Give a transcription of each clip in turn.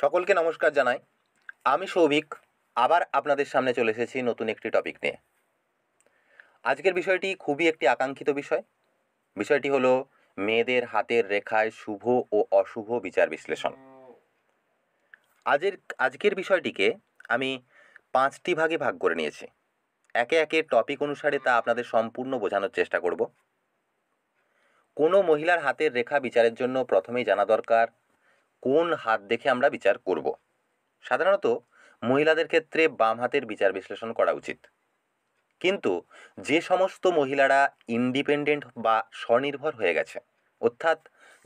সকলকে নমস্কার জানাই আমি সৌভিক আবার আপনাদের সামনে চলে এসেছি নতুন একটি টপিক নিয়ে আজকের বিষয়টি খুবই একটি আকাঙ্ক্ষিত বিষয় বিষয়টি হলো মেয়েদের হাতের রেখায় শুভ ও অশুভ বিচার বিশ্লেষণ আজের আজকের বিষয়টিকে আমি পাঁচটি ভাগে ভাগ করে নিয়েছি একে একে টপিক অনুসারে তা আপনাদের সম্পূর্ণ বোঝানোর চেষ্টা করব কোনো মহিলার হাতের রেখা বিচারের জন্য প্রথমেই জানা দরকার কোন হাত দেখে আমরা বিচার করব সাধারণত মহিলাদের ক্ষেত্রে বাম হাতের বিচার বিশ্লেষণ করা উচিত কিন্তু যে সমস্ত মহিলারা ইন্ডিপেন্ডেন্ট বা স্বনির্ভর হয়ে গেছে অর্থাৎ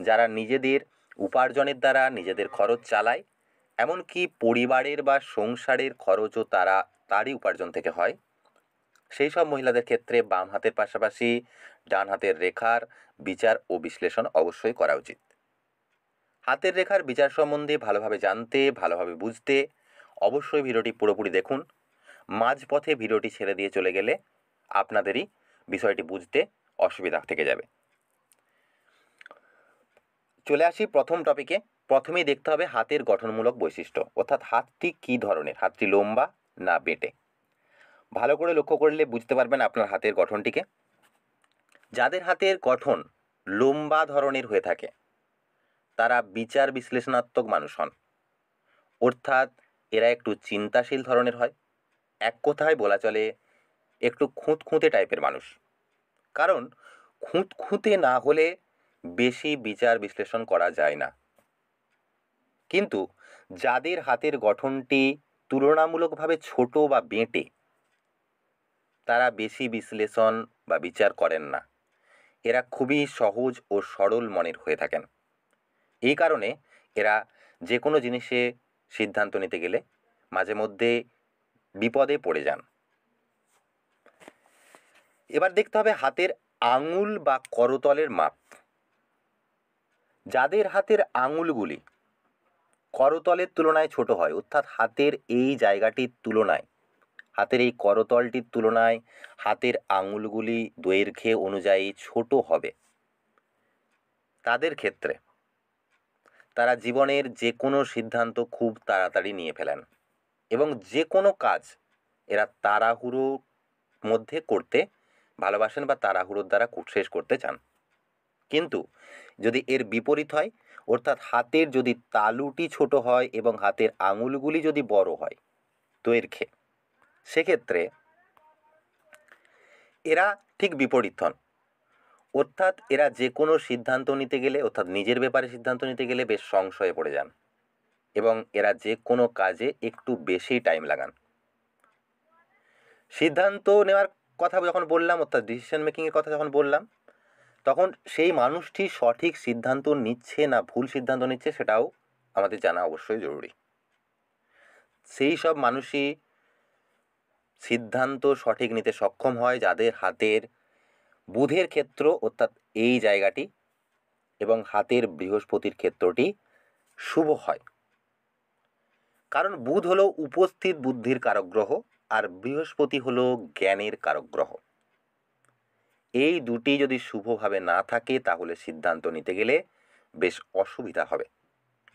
যারা নিজেদের উপার্জনের দ্বারা নিজেদের খরচ চালায় এমনকি পরিবারের বা সংসারের খরচও তারা তারই উপার্জন থেকে হয় সেই সব মহিলাদের ক্ষেত্রে বাম হাতের পাশাপাশি ডান হাতের রেখার বিচার ও বিশ্লেষণ অবশ্যই করা উচিত হাতের রেখার বিচার সম্বন্ধে ভালোভাবে জানতে ভালোভাবে বুঝতে অবশ্যই ভিডিওটি পুরোপুরি দেখুন মাঝপথে ভিডিওটি ছেড়ে দিয়ে চলে গেলে আপনাদেরই বিষয়টি বুঝতে অসুবিধা থেকে যাবে চলে আসি প্রথম টপিকে প্রথমেই দেখতে হবে হাতের গঠনমূলক বৈশিষ্ট্য অর্থাৎ হাতটি কী ধরনের হাতটি লম্বা না বেঁটে ভালো করে লক্ষ্য করলে বুঝতে পারবেন আপনার হাতের গঠনটিকে যাদের হাতের গঠন লম্বা ধরনের হয়ে থাকে তারা বিচার বিশ্লেষণাত্মক মানুষ হন অর্থাৎ এরা একটু চিন্তাশীল ধরনের হয় এক কথায় বলা চলে একটু খুঁত খুঁতে টাইপের মানুষ কারণ খুঁত খুঁতে না হলে বেশি বিচার বিশ্লেষণ করা যায় না কিন্তু যাদের হাতের গঠনটি তুলনামূলকভাবে ছোট বা বেঁটে তারা বেশি বিশ্লেষণ বা বিচার করেন না এরা খুবই সহজ ও সরল মনের হয়ে থাকেন এই কারণে এরা যে কোনো জিনিসে সিদ্ধান্ত নিতে গেলে মাঝে মধ্যে বিপদে পড়ে যান এবার দেখতে হবে হাতের আঙুল বা করতলের মাপ যাদের হাতের আঙুলগুলি করতলের তুলনায় ছোট হয় অর্থাৎ হাতের এই জায়গাটির তুলনায় হাতের এই করতলটির তুলনায় হাতের আঙুলগুলি দৈর্ঘ্যে অনুযায়ী ছোট হবে তাদের ক্ষেত্রে তারা জীবনের যে কোনো সিদ্ধান্ত খুব তাড়াতাড়ি নিয়ে ফেলেন এবং যে কোনো কাজ এরা তাড়াহুড়োর মধ্যে করতে ভালোবাসেন বা তাড়াহুড়োর দ্বারা শেষ করতে চান কিন্তু যদি এর বিপরীত হয় অর্থাৎ হাতের যদি তালুটি ছোট হয় এবং হাতের আঙুলগুলি যদি বড় হয় তো এর খে সেক্ষেত্রে এরা ঠিক বিপরীত হন অর্থাৎ এরা যে কোনো সিদ্ধান্ত নিতে গেলে অর্থাৎ নিজের ব্যাপারে সিদ্ধান্ত নিতে গেলে বেশ সংশয়ে পড়ে যান এবং এরা যে কোনো কাজে একটু বেশি টাইম লাগান সিদ্ধান্ত নেওয়ার কথা যখন বললাম অর্থাৎ ডিসিশন মেকিংয়ের কথা যখন বললাম তখন সেই মানুষটি সঠিক সিদ্ধান্ত নিচ্ছে না ভুল সিদ্ধান্ত নিচ্ছে সেটাও আমাদের জানা অবশ্যই জরুরি সেই সব মানুষই সিদ্ধান্ত সঠিক নিতে সক্ষম হয় যাদের হাতের বুধের ক্ষেত্র অর্থাৎ এই জায়গাটি এবং হাতের বৃহস্পতির ক্ষেত্রটি শুভ হয় কারণ বুধ হলো উপস্থিত বুদ্ধির কারকগ্রহ আর বৃহস্পতি হলো জ্ঞানের কারকগ্রহ এই দুটি যদি শুভভাবে না থাকে তাহলে সিদ্ধান্ত নিতে গেলে বেশ অসুবিধা হবে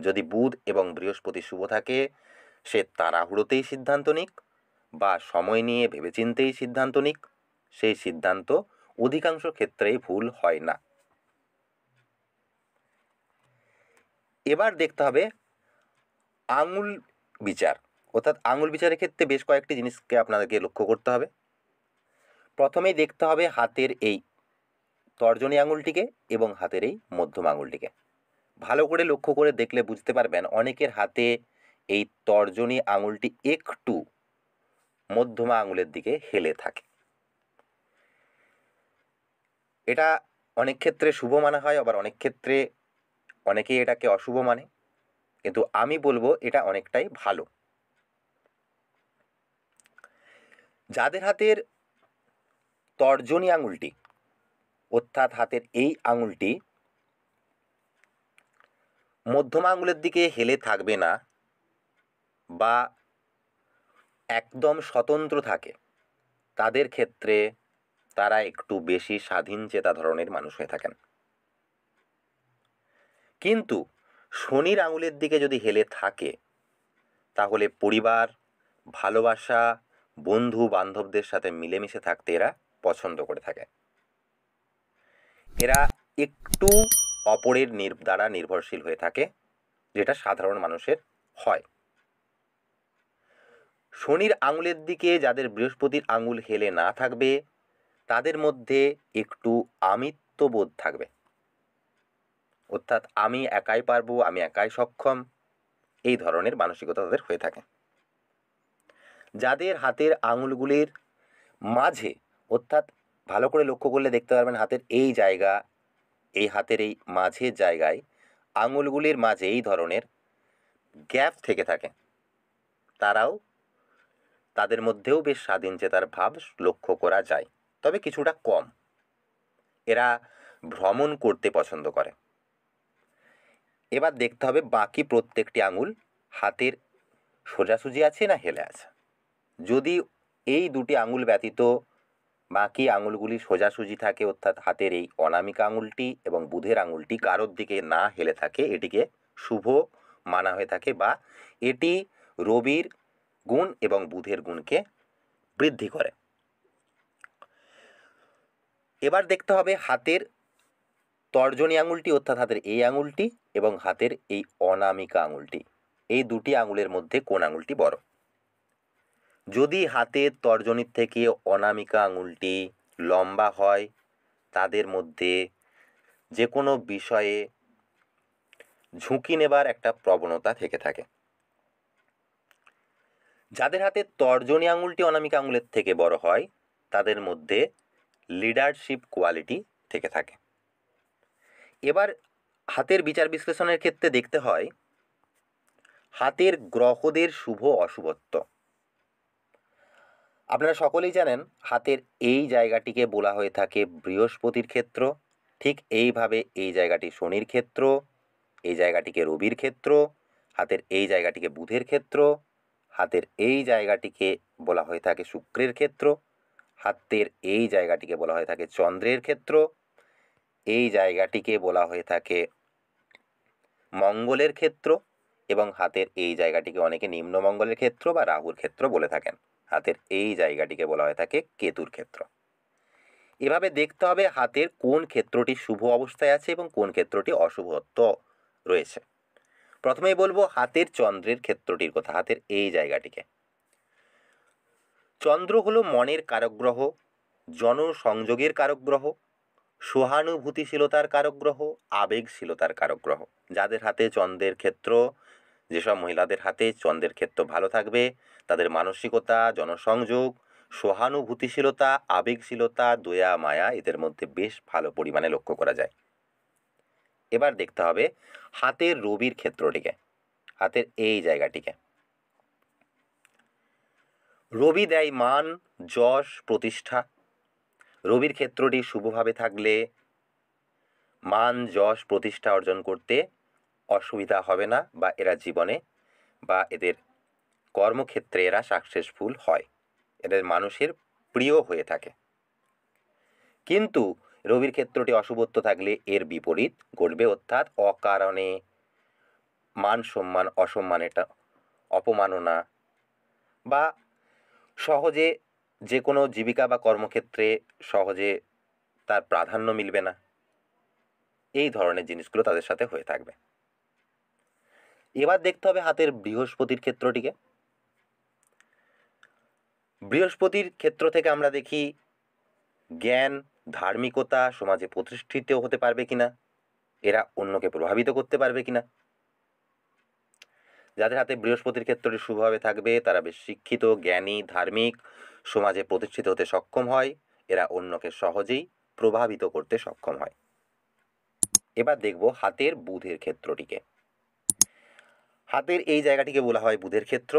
যদি বুধ এবং বৃহস্পতি শুভ থাকে সে তাড়াহুড়োতেই সিদ্ধান্ত নিক বা সময় নিয়ে ভেবেচিন্তেই সিদ্ধান্ত নিক সেই সিদ্ধান্ত অধিকাংশ ক্ষেত্রেই ভুল হয় না এবার দেখতে হবে আঙুল বিচার অর্থাৎ আঙুল বিচারের ক্ষেত্রে বেশ কয়েকটি জিনিসকে আপনাদেরকে লক্ষ্য করতে হবে প্রথমেই দেখতে হবে হাতের এই তর্জনী আঙুলটিকে এবং হাতের এই মধ্যম আঙুলটিকে ভালো করে লক্ষ্য করে দেখলে বুঝতে পারবেন অনেকের হাতে এই তর্জনী আঙুলটি একটু মধ্যমা আঙুলের দিকে হেলে থাকে এটা অনেক ক্ষেত্রে শুভ মানা হয় আবার অনেক ক্ষেত্রে অনেকেই এটাকে অশুভ মানে কিন্তু আমি বলবো এটা অনেকটাই ভালো যাদের হাতের তর্জনী আঙুলটি অর্থাৎ হাতের এই আঙুলটি মধ্যমা আঙুলের দিকে হেলে থাকবে না বা একদম স্বতন্ত্র থাকে তাদের ক্ষেত্রে তারা একটু বেশি স্বাধীন চেতা ধরনের মানুষ হয়ে থাকেন কিন্তু শনির আঙুলের দিকে যদি হেলে থাকে তাহলে পরিবার ভালোবাসা বন্ধু বান্ধবদের সাথে মিলেমিশে থাকতে এরা পছন্দ করে থাকে এরা একটু অপরের দ্বারা নির্ভরশীল হয়ে থাকে যেটা সাধারণ মানুষের হয় শনির আঙুলের দিকে যাদের বৃহস্পতির আঙুল হেলে না থাকবে তাদের মধ্যে একটু আমিত্ববোধ থাকবে অর্থাৎ আমি একাই পারবো আমি একাই সক্ষম এই ধরনের মানসিকতা তাদের হয়ে থাকে যাদের হাতের আঙুলগুলির মাঝে অর্থাৎ ভালো করে লক্ষ্য করলে দেখতে পারবেন হাতের এই জায়গা এই হাতের এই মাঝের জায়গায় আঙুলগুলির মাঝে এই ধরনের গ্যাপ থেকে থাকে তারাও তাদের মধ্যেও বেশ স্বাধীন চেতার ভাব লক্ষ্য করা যায় তবে কিছুটা কম এরা ভ্রমণ করতে পছন্দ করে এবার দেখতে হবে বাকি প্রত্যেকটি আঙুল হাতের সোজাসুজি আছে না হেলে আছে যদি এই দুটি আঙুল ব্যতীত বাকি আঙুলগুলি সোজাসুজি থাকে অর্থাৎ হাতের এই অনামিকা আঙুলটি এবং বুধের আঙুলটি কারোর দিকে না হেলে থাকে এটিকে শুভ মানা হয়ে থাকে বা এটি রবির গুণ এবং বুধের গুণকে বৃদ্ধি করে এবার দেখতে হবে হাতের তর্জনী আঙুলটি অর্থাৎ হাতের এই আঙুলটি এবং হাতের এই অনামিকা আঙুলটি এই দুটি আঙুলের মধ্যে কোন আঙুলটি বড় যদি হাতের তর্জনীর থেকে অনামিকা আঙুলটি লম্বা হয় তাদের মধ্যে যে কোনো বিষয়ে ঝুঁকি নেবার একটা প্রবণতা থেকে থাকে যাদের হাতে তর্জনী আঙুলটি অনামিকা আঙুলের থেকে বড় হয় তাদের মধ্যে লিডারশিপ কোয়ালিটি থেকে থাকে এবার হাতের বিচার বিশ্লেষণের ক্ষেত্রে দেখতে হয় হাতের গ্রহদের শুভ অশুভত্ব আপনারা সকলেই জানেন হাতের এই জায়গাটিকে বলা হয়ে থাকে বৃহস্পতির ক্ষেত্র ঠিক এইভাবে এই জায়গাটি শনির ক্ষেত্র এই জায়গাটিকে রবির ক্ষেত্র হাতের এই জায়গাটিকে বুধের ক্ষেত্র হাতের এই জায়গাটিকে বলা হয়ে থাকে শুক্রের ক্ষেত্র হাতের এই জায়গাটিকে বলা হয়ে থাকে চন্দ্রের ক্ষেত্র এই জায়গাটিকে বলা হয়ে থাকে মঙ্গলের ক্ষেত্র এবং হাতের এই জায়গাটিকে অনেকে নিম্নমঙ্গলের ক্ষেত্র বা রাহুর ক্ষেত্র বলে থাকেন হাতের এই জায়গাটিকে বলা হয়ে থাকে কেতুর ক্ষেত্র এভাবে দেখতে হবে হাতের কোন ক্ষেত্রটি শুভ অবস্থায় আছে এবং কোন ক্ষেত্রটি অশুভত্ব রয়েছে প্রথমেই বলবো হাতের চন্দ্রের ক্ষেত্রটির কথা হাতের এই জায়গাটিকে চন্দ্র হলো মনের কারকগ্রহ জনসংযোগের কারকগ্রহ সহানুভূতিশীলতার কারকগ্রহ আবেগশীলতার কারকগ্রহ যাদের হাতে চন্দ্রের ক্ষেত্র যেসব মহিলাদের হাতে চন্দ্রের ক্ষেত্র ভালো থাকবে তাদের মানসিকতা জনসংযোগ সহানুভূতিশীলতা আবেগশীলতা দয়া মায়া এদের মধ্যে বেশ ভালো পরিমাণে লক্ষ্য করা যায় এবার দেখতে হবে হাতের রবির ক্ষেত্রটিকে হাতের এই জায়গাটিকে রবি দেয় মান যশ প্রতিষ্ঠা রবির ক্ষেত্রটি শুভভাবে থাকলে মান যশ প্রতিষ্ঠা অর্জন করতে অসুবিধা হবে না বা এরা জীবনে বা এদের কর্মক্ষেত্রে এরা সাকসেসফুল হয় এদের মানুষের প্রিয় হয়ে থাকে কিন্তু রবির ক্ষেত্রটি অশুভত্ব থাকলে এর বিপরীত ঘটবে অর্থাৎ অকারণে মান সম্মান এটা অপমাননা বা সহজে যে কোনো জীবিকা বা কর্মক্ষেত্রে সহজে তার প্রাধান্য মিলবে না এই ধরনের জিনিসগুলো তাদের সাথে হয়ে থাকবে এবার দেখতে হবে হাতের বৃহস্পতির ক্ষেত্রটিকে বৃহস্পতির ক্ষেত্র থেকে আমরা দেখি জ্ঞান ধার্মিকতা সমাজে প্রতিষ্ঠিত হতে পারবে কিনা এরা অন্যকে প্রভাবিত করতে পারবে কিনা যাদের হাতে বৃহস্পতির ক্ষেত্রটি শুভভাবে থাকবে তারা বেশ শিক্ষিত জ্ঞানী ধার্মিক সমাজে প্রতিষ্ঠিত হতে সক্ষম হয় এরা অন্যকে সহজেই প্রভাবিত করতে সক্ষম হয় এবার দেখব হাতের বুধের ক্ষেত্রটিকে হাতের এই জায়গাটিকে বলা হয় বুধের ক্ষেত্র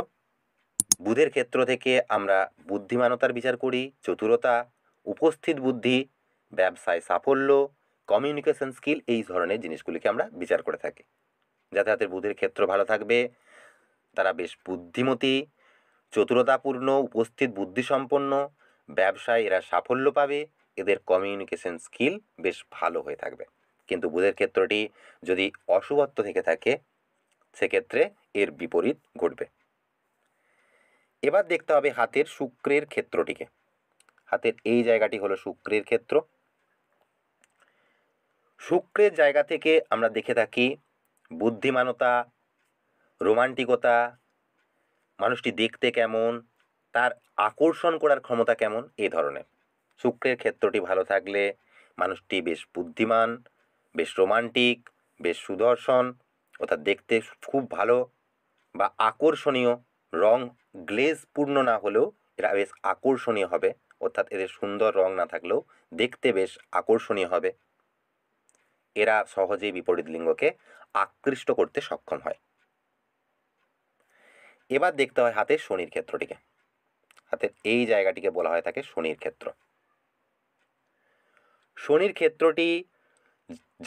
বুধের ক্ষেত্র থেকে আমরা বুদ্ধিমানতার বিচার করি চতুরতা উপস্থিত বুদ্ধি ব্যবসায় সাফল্য কমিউনিকেশন স্কিল এই ধরনের জিনিসগুলিকে আমরা বিচার করে থাকি যাতে হাতের বুধের ক্ষেত্র ভালো থাকবে তারা বেশ বুদ্ধিমতী চতুরতাপূর্ণ উপস্থিত বুদ্ধিসম্পন্ন ব্যবসায় এরা সাফল্য পাবে এদের কমিউনিকেশন স্কিল বেশ ভালো হয়ে থাকবে কিন্তু বুধের ক্ষেত্রটি যদি অশুভত্ব থেকে থাকে সেক্ষেত্রে এর বিপরীত ঘটবে এবার দেখতে হবে হাতের শুক্রের ক্ষেত্রটিকে হাতের এই জায়গাটি হলো শুক্রের ক্ষেত্র শুক্রের জায়গা থেকে আমরা দেখে থাকি বুদ্ধিমানতা রোমান্টিকতা মানুষটি দেখতে কেমন তার আকর্ষণ করার ক্ষমতা কেমন এ ধরনের শুক্রের ক্ষেত্রটি ভালো থাকলে মানুষটি বেশ বুদ্ধিমান বেশ রোমান্টিক বেশ সুদর্শন অর্থাৎ দেখতে খুব ভালো বা আকর্ষণীয় রং গ্লেজপূর্ণ না হলেও এরা বেশ আকর্ষণীয় হবে অর্থাৎ এদের সুন্দর রং না থাকলেও দেখতে বেশ আকর্ষণীয় হবে এরা সহজেই বিপরীত লিঙ্গকে আকৃষ্ট করতে সক্ষম হয় এবার দেখতে হয় হাতের শনির ক্ষেত্রটিকে হাতের এই জায়গাটিকে বলা হয় থাকে শনির ক্ষেত্র শনির ক্ষেত্রটি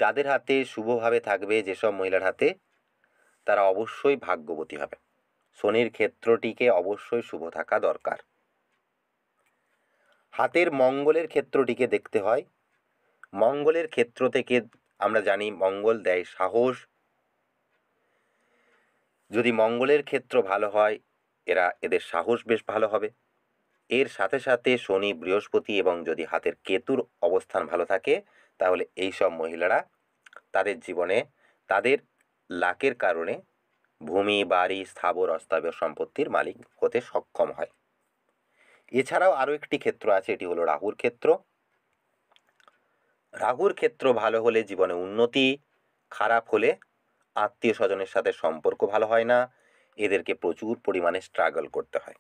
যাদের হাতে শুভভাবে থাকবে যেসব মহিলার হাতে তারা অবশ্যই ভাগ্যবতী হবে শনির ক্ষেত্রটিকে অবশ্যই শুভ থাকা দরকার হাতের মঙ্গলের ক্ষেত্রটিকে দেখতে হয় মঙ্গলের ক্ষেত্র থেকে আমরা জানি মঙ্গল দেয় সাহস যদি মঙ্গলের ক্ষেত্র ভালো হয় এরা এদের সাহস বেশ ভালো হবে এর সাথে সাথে শনি বৃহস্পতি এবং যদি হাতের কেতুর অবস্থান ভালো থাকে তাহলে এই সব মহিলারা তাদের জীবনে তাদের লাকের কারণে ভূমি বাড়ি স্থাবর অস্থাবর সম্পত্তির মালিক হতে সক্ষম হয় এছাড়াও আরও একটি ক্ষেত্র আছে এটি হলো রাহুর ক্ষেত্র রাহুর ক্ষেত্র ভালো হলে জীবনে উন্নতি খারাপ হলে আত্মীয় স্বজনের সাথে সম্পর্ক ভালো হয় না এদেরকে প্রচুর পরিমাণে স্ট্রাগল করতে হয়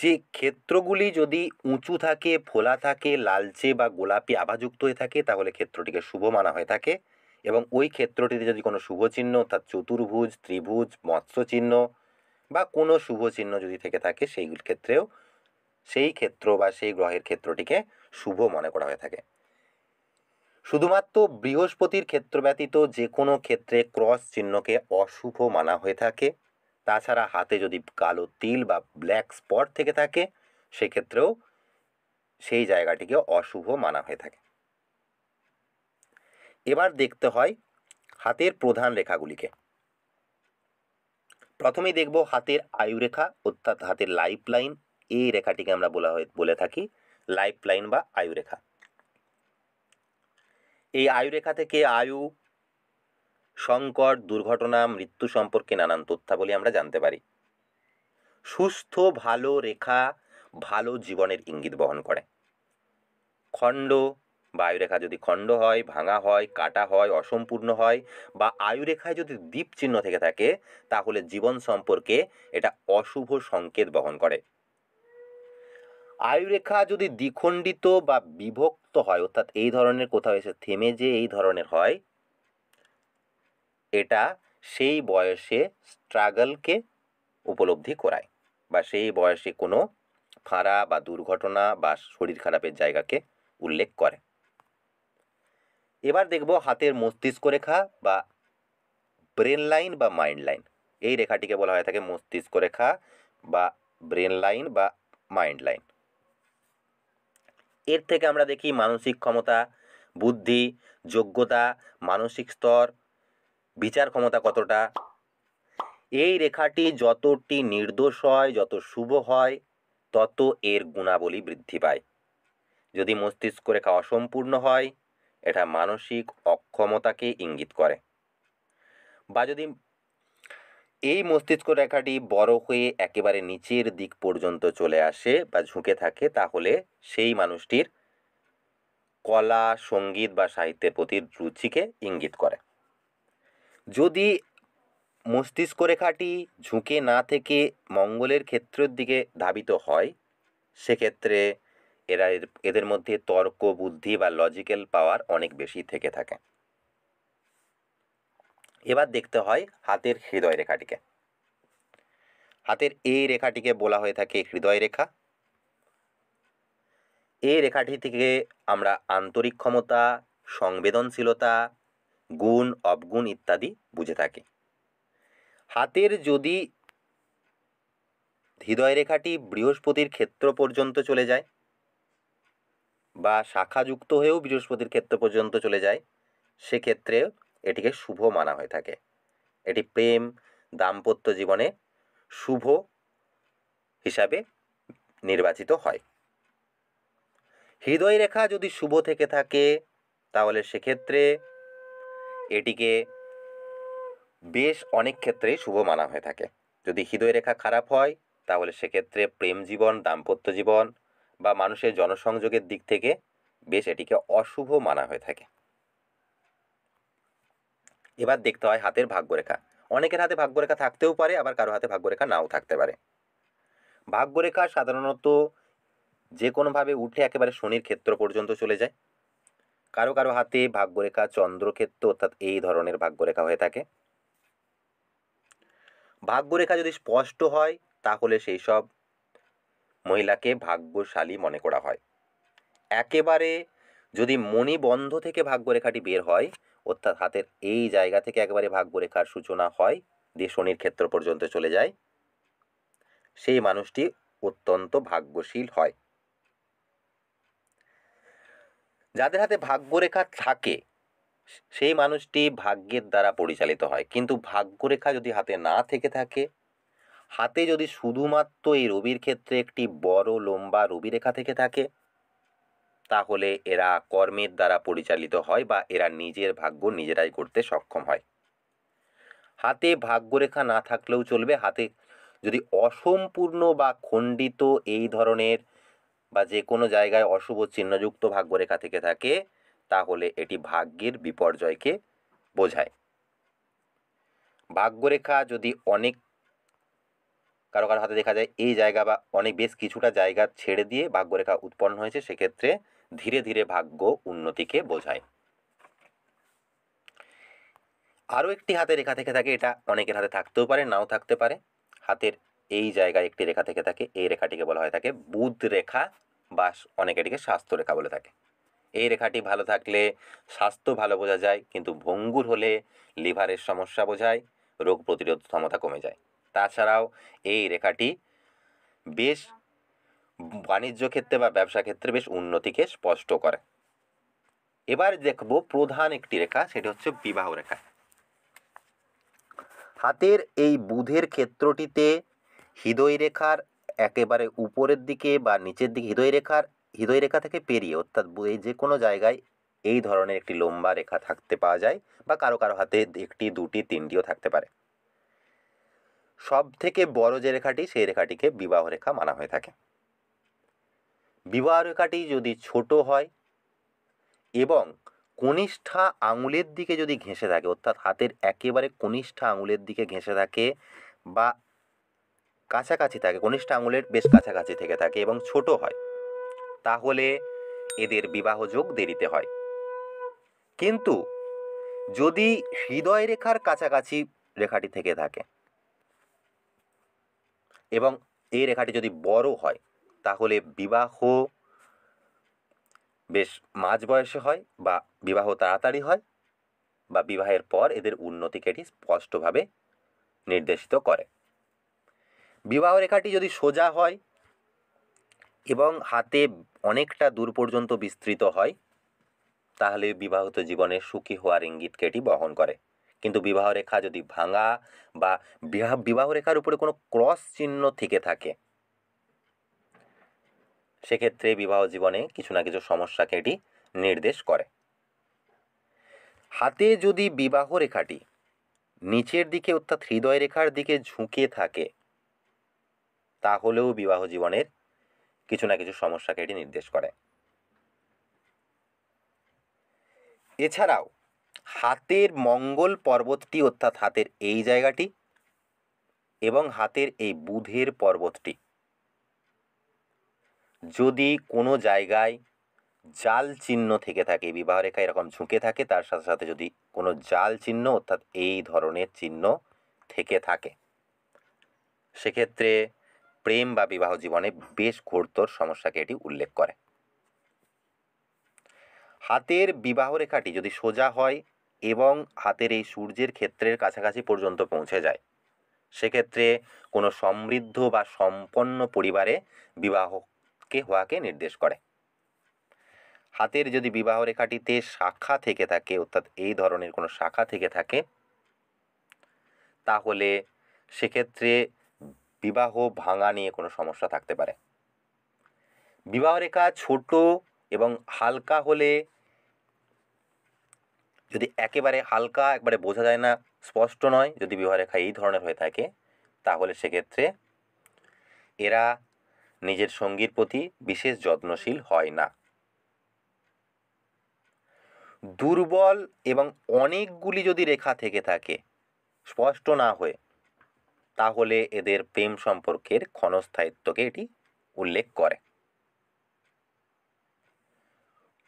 যে ক্ষেত্রগুলি যদি উঁচু থাকে ফোলা থাকে লালচে বা গোলাপি আভাযুক্ত হয়ে থাকে তাহলে ক্ষেত্রটিকে শুভ মানা হয়ে থাকে এবং ওই ক্ষেত্রটিতে যদি কোনো শুভ চিহ্ন অর্থাৎ চতুর্ভুজ ত্রিভুজ মৎস্য চিহ্ন বা কোনো শুভ চিহ্ন যদি থেকে থাকে সেই ক্ষেত্রেও সেই ক্ষেত্র বা সেই গ্রহের ক্ষেত্রটিকে শুভ মনে করা হয়ে থাকে শুধুমাত্র বৃহস্পতির ক্ষেত্র ব্যতীত যে কোনো ক্ষেত্রে ক্রস চিহ্নকে অশুভ মানা হয়ে থাকে তাছাড়া হাতে যদি কালো তিল বা ব্ল্যাক স্পট থেকে থাকে সেক্ষেত্রেও সেই জায়গাটিকে অশুভ মানা হয়ে থাকে এবার দেখতে হয় হাতের প্রধান রেখাগুলিকে প্রথমেই দেখব হাতের আয়ুরেখা অর্থাৎ হাতের লাইফ লাইন এই রেখাটিকে আমরা বলা হয়ে বলে থাকি লাইফ লাইন বা আয়ুরেখা এই আয়ুরেখা থেকে আয়ু সংকট দুর্ঘটনা মৃত্যু সম্পর্কে নানান তথ্যাবলী আমরা জানতে পারি সুস্থ ভালো রেখা ভালো জীবনের ইঙ্গিত বহন করে খণ্ড বা আয়ুরেখা যদি খণ্ড হয় ভাঙা হয় কাটা হয় অসম্পূর্ণ হয় বা আয়ুরেখায় যদি দ্বীপ চিহ্ন থেকে থাকে তাহলে জীবন সম্পর্কে এটা অশুভ সংকেত বহন করে আয়ুরেখা যদি দ্বিখণ্ডিত বা বিভক্ত হয় অর্থাৎ এই ধরনের কোথাও এসে থেমে যে এই ধরনের হয় এটা সেই বয়সে স্ট্রাগলকে উপলব্ধি করায় বা সেই বয়সে কোনো ফাঁড়া বা দুর্ঘটনা বা শরীর খারাপের জায়গাকে উল্লেখ করে এবার দেখব হাতের মস্তিষ্ক রেখা বা ব্রেন লাইন বা মাইন্ড লাইন এই রেখাটিকে বলা হয়ে থাকে মস্তিষ্ক রেখা বা ব্রেন লাইন বা মাইন্ড লাইন এর থেকে আমরা দেখি মানসিক ক্ষমতা বুদ্ধি যোগ্যতা মানসিক স্তর বিচার ক্ষমতা কতটা এই রেখাটি যতটি নির্দোষ হয় যত শুভ হয় তত এর গুণাবলী বৃদ্ধি পায় যদি মস্তিষ্ক রেখা অসম্পূর্ণ হয় এটা মানসিক অক্ষমতাকে ইঙ্গিত করে বা যদি এই মস্তিষ্ক রেখাটি বড় হয়ে একেবারে নিচের দিক পর্যন্ত চলে আসে বা ঝুঁকে থাকে তাহলে সেই মানুষটির কলা সঙ্গীত বা সাহিত্যের প্রতি রুচিকে ইঙ্গিত করে যদি মস্তিষ্ক রেখাটি ঝুঁকে না থেকে মঙ্গলের ক্ষেত্রের দিকে ধাবিত হয় সেক্ষেত্রে এরা এদের মধ্যে তর্ক বুদ্ধি বা লজিক্যাল পাওয়ার অনেক বেশি থেকে থাকে এবার দেখতে হয় হাতের হৃদয় রেখাটিকে হাতের এই রেখাটিকে বলা হয়ে থাকে হৃদয় রেখা এই রেখাটি থেকে আমরা আন্তরিক ক্ষমতা সংবেদনশীলতা গুণ অবগুণ ইত্যাদি বুঝে থাকি হাতের যদি হৃদয় রেখাটি বৃহস্পতির ক্ষেত্র পর্যন্ত চলে যায় বা শাখাযুক্ত হয়েও বৃহস্পতির ক্ষেত্র পর্যন্ত চলে যায় সেক্ষেত্রে এটিকে শুভ মানা হয়ে থাকে এটি প্রেম দাম্পত্য জীবনে শুভ হিসাবে নির্বাচিত হয় হৃদয় রেখা যদি শুভ থেকে থাকে তাহলে সেক্ষেত্রে এটিকে বেশ অনেক ক্ষেত্রেই শুভ মানা হয়ে থাকে যদি হৃদয় রেখা খারাপ হয় তাহলে সেক্ষেত্রে প্রেম জীবন দাম্পত্য জীবন বা মানুষের জনসংযোগের দিক থেকে বেশ এটিকে অশুভ মানা হয়ে থাকে এবার দেখতে হয় হাতের ভাগ্যরেখা অনেকের হাতে ভাগ্যরেখা থাকতেও পারে আবার কারো হাতে ভাগ্যরেখা নাও থাকতে পারে ভাগ্যরেখা সাধারণত যে কোনোভাবে উঠে একেবারে শনির ক্ষেত্র পর্যন্ত চলে যায় কারো কারো হাতে ভাগ্যরেখা চন্দ্রক্ষেত্র অর্থাৎ এই ধরনের ভাগ্যরেখা হয়ে থাকে ভাগ্যরেখা যদি স্পষ্ট হয় তাহলে সেই সব মহিলাকে ভাগ্যশালী মনে করা হয় একেবারে যদি মণিবন্ধ থেকে ভাগ্যরেখাটি বের হয় অর্থাৎ হাতের এই জায়গা থেকে একবারে ভাগ্যরেখার সূচনা হয় দিয়ে শনির ক্ষেত্র পর্যন্ত চলে যায় সেই মানুষটি অত্যন্ত ভাগ্যশীল হয় যাদের হাতে ভাগ্যরেখা থাকে সেই মানুষটি ভাগ্যের দ্বারা পরিচালিত হয় কিন্তু ভাগ্যরেখা যদি হাতে না থেকে থাকে হাতে যদি শুধুমাত্র এই রবির ক্ষেত্রে একটি বড় লম্বা রবিরেখা থেকে থাকে তাহলে এরা কর্মের দ্বারা পরিচালিত হয় বা এরা নিজের ভাগ্য নিজেরাই করতে সক্ষম হয় হাতে ভাগ্যরেখা না থাকলেও চলবে হাতে যদি অসম্পূর্ণ বা খণ্ডিত এই ধরনের বা যে কোনো জায়গায় অশুভ চিহ্নযুক্ত ভাগ্যরেখা থেকে থাকে তাহলে এটি ভাগ্যের বিপর্যয়কে বোঝায় ভাগ্যরেখা যদি অনেক কারো কারো হাতে দেখা যায় এই জায়গা বা অনেক বেশ কিছুটা জায়গা ছেড়ে দিয়ে ভাগ্যরেখা উৎপন্ন হয়েছে সেক্ষেত্রে ধীরে ধীরে ভাগ্য উন্নতিকে বোঝায় আরও একটি হাতে রেখা থেকে থাকে এটা অনেকের হাতে থাকতেও পারে নাও থাকতে পারে হাতের এই জায়গায় একটি রেখা থেকে থাকে এই রেখাটিকে বলা হয়ে থাকে বুধ রেখা বা অনেকে এটিকে স্বাস্থ্য রেখা বলে থাকে এই রেখাটি ভালো থাকলে স্বাস্থ্য ভালো বোঝা যায় কিন্তু ভঙ্গুর হলে লিভারের সমস্যা বোঝায় রোগ প্রতিরোধ ক্ষমতা কমে যায় তাছাড়াও এই রেখাটি বেশ বাণিজ্য ক্ষেত্রে বা ব্যবসা ক্ষেত্রে বেশ উন্নতিকে স্পষ্ট করে এবার দেখব প্রধান একটি রেখা সেটি হচ্ছে বিবাহ রেখা হাতের এই বুধের ক্ষেত্রটিতে হৃদয় রেখার একেবারে উপরের দিকে বা নিচের দিকে হৃদয় রেখার হৃদয় রেখা থেকে পেরিয়ে অর্থাৎ এই যে কোনো জায়গায় এই ধরনের একটি লম্বা রেখা থাকতে পাওয়া যায় বা কারো কারো হাতে একটি দুটি তিনটিও থাকতে পারে সব থেকে বড় যে রেখাটি সেই রেখাটিকে বিবাহ রেখা মানা হয়ে থাকে বিবাহ রেখাটি যদি ছোট হয় এবং কনিষ্ঠা আঙুলের দিকে যদি ঘেঁষে থাকে অর্থাৎ হাতের একেবারে কনিষ্ঠা আঙুলের দিকে ঘেঁষে থাকে বা কাছাকাছি থাকে কনিষ্ঠা আঙুলের বেশ কাছাকাছি থেকে থাকে এবং ছোট হয় তাহলে এদের বিবাহযোগ দেরিতে হয় কিন্তু যদি হৃদয় রেখার কাছাকাছি রেখাটি থেকে থাকে এবং এই রেখাটি যদি বড় হয় তাহলে বিবাহ বেশ মাঝ বয়সে হয় বা বিবাহ তাড়াতাড়ি হয় বা বিবাহের পর এদের উন্নতিকে এটি স্পষ্টভাবে নির্দেশিত করে বিবাহ রেখাটি যদি সোজা হয় এবং হাতে অনেকটা দূর পর্যন্ত বিস্তৃত হয় তাহলে বিবাহিত জীবনে সুখী হওয়ার ইঙ্গিতকে এটি বহন করে কিন্তু বিবাহ রেখা যদি ভাঙা বা বিবাহ রেখার উপরে কোনো ক্রস চিহ্ন থেকে থাকে সেক্ষেত্রে বিবাহ জীবনে কিছু না কিছু সমস্যাকে এটি নির্দেশ করে হাতে যদি বিবাহ রেখাটি নিচের দিকে অর্থাৎ হৃদয় রেখার দিকে ঝুঁকে থাকে তাহলেও বিবাহ জীবনের কিছু না কিছু সমস্যাকে এটি নির্দেশ করে এছাড়াও হাতের মঙ্গল পর্বতটি অর্থাৎ হাতের এই জায়গাটি এবং হাতের এই বুধের পর্বতটি যদি কোনো জায়গায় জাল চিহ্ন থেকে থাকে বিবাহরেখা এরকম ঝুঁকে থাকে তার সাথে সাথে যদি কোনো জাল চিহ্ন অর্থাৎ এই ধরনের চিহ্ন থেকে থাকে সেক্ষেত্রে প্রেম বা বিবাহ জীবনে বেশ ঘোরতর সমস্যাকে এটি উল্লেখ করে হাতের বিবাহ রেখাটি যদি সোজা হয় এবং হাতের এই সূর্যের ক্ষেত্রের কাছাকাছি পর্যন্ত পৌঁছে যায় সেক্ষেত্রে কোনো সমৃদ্ধ বা সম্পন্ন পরিবারে বিবাহ বাক্যে হওয়াকে নির্দেশ করে হাতের যদি বিবাহ রেখাটিতে শাখা থেকে থাকে অর্থাৎ এই ধরনের কোনো শাখা থেকে থাকে তাহলে সেক্ষেত্রে বিবাহ ভাঙা নিয়ে কোনো সমস্যা থাকতে পারে বিবাহ রেখা ছোট এবং হালকা হলে যদি একেবারে হালকা একবারে বোঝা যায় না স্পষ্ট নয় যদি বিবাহ রেখা এই ধরনের হয়ে থাকে তাহলে সেক্ষেত্রে এরা নিজের সঙ্গীর প্রতি বিশেষ যত্নশীল হয় না দুর্বল এবং অনেকগুলি যদি রেখা থেকে থাকে স্পষ্ট না হয়ে তাহলে এদের প্রেম সম্পর্কের ক্ষণস্থায়িত্বকে এটি উল্লেখ করে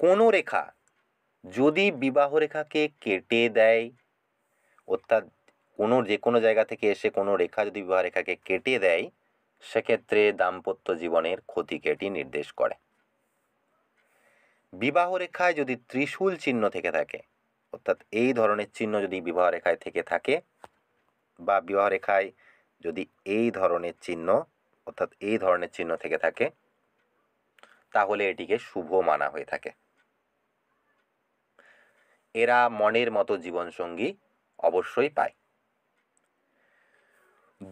কোনো রেখা যদি বিবাহ রেখাকে কেটে দেয় অর্থাৎ কোনো যে কোনো জায়গা থেকে এসে কোনো রেখা যদি বিবাহ রেখাকে কেটে দেয় সেক্ষেত্রে দাম্পত্য জীবনের ক্ষতিকে এটি নির্দেশ করে বিবাহ রেখায় যদি ত্রিশূল চিহ্ন থেকে থাকে অর্থাৎ এই ধরনের চিহ্ন যদি বিবাহ রেখায় থেকে থাকে বা বিবাহ রেখায় যদি এই ধরনের চিহ্ন অর্থাৎ এই ধরনের চিহ্ন থেকে থাকে তাহলে এটিকে শুভ মানা হয়ে থাকে এরা মনের মতো জীবনসঙ্গী অবশ্যই পায়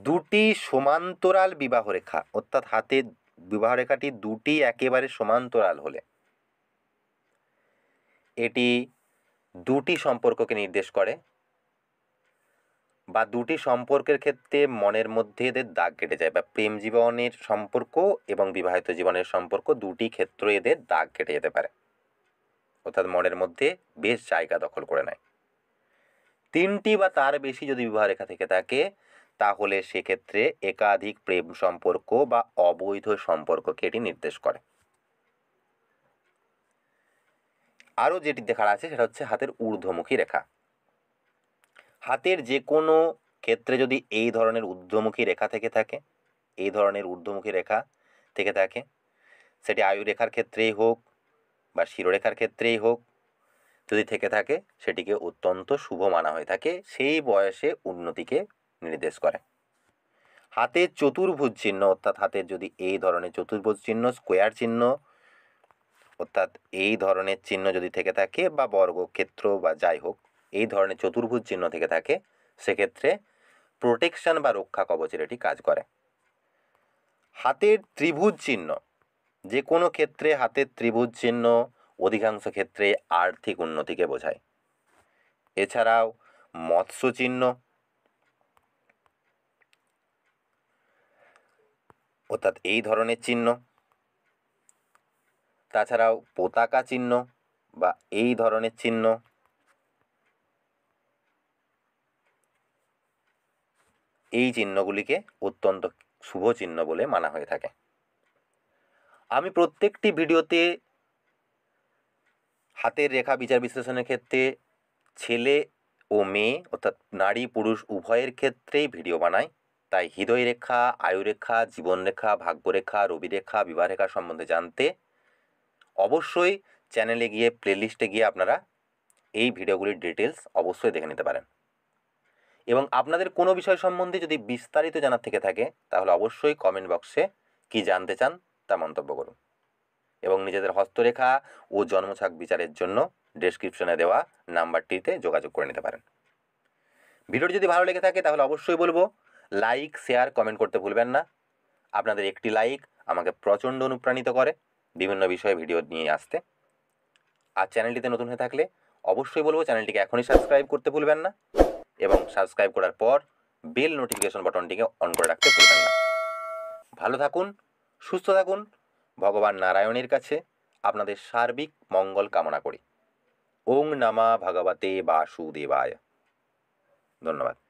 দুটি সমান্তরাল বিবাহ রেখা অর্থাৎ হাতে বিবাহ রেখাটি দুটি একেবারে সমান্তরাল হলে এটি দুটি সম্পর্ককে নির্দেশ করে বা দুটি সম্পর্কের ক্ষেত্রে মনের মধ্যে এদের দাগ কেটে যায় বা প্রেম জীবনের সম্পর্ক এবং বিবাহিত জীবনের সম্পর্ক দুটি ক্ষেত্র এদের দাগ কেটে যেতে পারে অর্থাৎ মনের মধ্যে বেশ জায়গা দখল করে নেয় তিনটি বা তার বেশি যদি বিবাহ রেখা থেকে থাকে তাহলে সেক্ষেত্রে একাধিক প্রেম সম্পর্ক বা অবৈধ সম্পর্ককে এটি নির্দেশ করে আরও যেটি দেখার আছে সেটা হচ্ছে হাতের ঊর্ধ্বমুখী রেখা হাতের যে কোনো ক্ষেত্রে যদি এই ধরনের ঊর্ধ্বমুখী রেখা থেকে থাকে এই ধরনের ঊর্ধ্বমুখী রেখা থেকে থাকে সেটি আয়ু রেখার ক্ষেত্রেই হোক বা শিরোরেখার ক্ষেত্রেই হোক যদি থেকে থাকে সেটিকে অত্যন্ত শুভ মানা হয়ে থাকে সেই বয়সে উন্নতিকে নির্দেশ করে হাতের চতুর্ভুজ চিহ্ন অর্থাৎ হাতের যদি এই ধরনের চতুর্ভুজ চিহ্ন স্কোয়ার চিহ্ন অর্থাৎ এই ধরনের চিহ্ন যদি থেকে থাকে বা বর্গক্ষেত্র বা যাই হোক এই ধরনের চতুর্ভুজ চিহ্ন থেকে থাকে সেক্ষেত্রে প্রোটেকশন বা রক্ষা কবচের এটি কাজ করে হাতের ত্রিভুজ চিহ্ন যে কোনো ক্ষেত্রে হাতের ত্রিভুজ চিহ্ন অধিকাংশ ক্ষেত্রে আর্থিক উন্নতিকে বোঝায় এছাড়াও মৎস্য চিহ্ন অর্থাৎ এই ধরনের চিহ্ন তাছাড়াও পতাকা চিহ্ন বা এই ধরনের চিহ্ন এই চিহ্নগুলিকে অত্যন্ত শুভ চিহ্ন বলে মানা হয়ে থাকে আমি প্রত্যেকটি ভিডিওতে হাতের রেখা বিচার বিশ্লেষণের ক্ষেত্রে ছেলে ও মেয়ে অর্থাৎ নারী পুরুষ উভয়ের ক্ষেত্রেই ভিডিও বানাই তাই হৃদয় রেখা আয়ুরেখা জীবনরেখা ভাগ্যরেখা রবিরেখা বিবাহরেখা সম্বন্ধে জানতে অবশ্যই চ্যানেলে গিয়ে প্লেলিস্টে গিয়ে আপনারা এই ভিডিওগুলির ডিটেলস অবশ্যই দেখে নিতে পারেন এবং আপনাদের কোনো বিষয় সম্বন্ধে যদি বিস্তারিত জানার থেকে থাকে তাহলে অবশ্যই কমেন্ট বক্সে কি জানতে চান তা মন্তব্য করুন এবং নিজেদের হস্তরেখা ও জন্মছাক বিচারের জন্য ডেসক্রিপশনে দেওয়া নাম্বারটিতে যোগাযোগ করে নিতে পারেন ভিডিওটি যদি ভালো লেগে থাকে তাহলে অবশ্যই বলবো লাইক শেয়ার কমেন্ট করতে ভুলবেন না আপনাদের একটি লাইক আমাকে প্রচণ্ড অনুপ্রাণিত করে বিভিন্ন বিষয়ে ভিডিও নিয়ে আসতে আর চ্যানেলটিতে নতুন হয়ে থাকলে অবশ্যই বলবো চ্যানেলটিকে এখনই সাবস্ক্রাইব করতে ভুলবেন না এবং সাবস্ক্রাইব করার পর বেল নোটিফিকেশন বাটনটিকে অন করে রাখতে ভুলবেন না ভালো থাকুন সুস্থ থাকুন ভগবান নারায়ণের কাছে আপনাদের সার্বিক মঙ্গল কামনা করি ওং নামা ভগবতে বাসুদেবায় ধন্যবাদ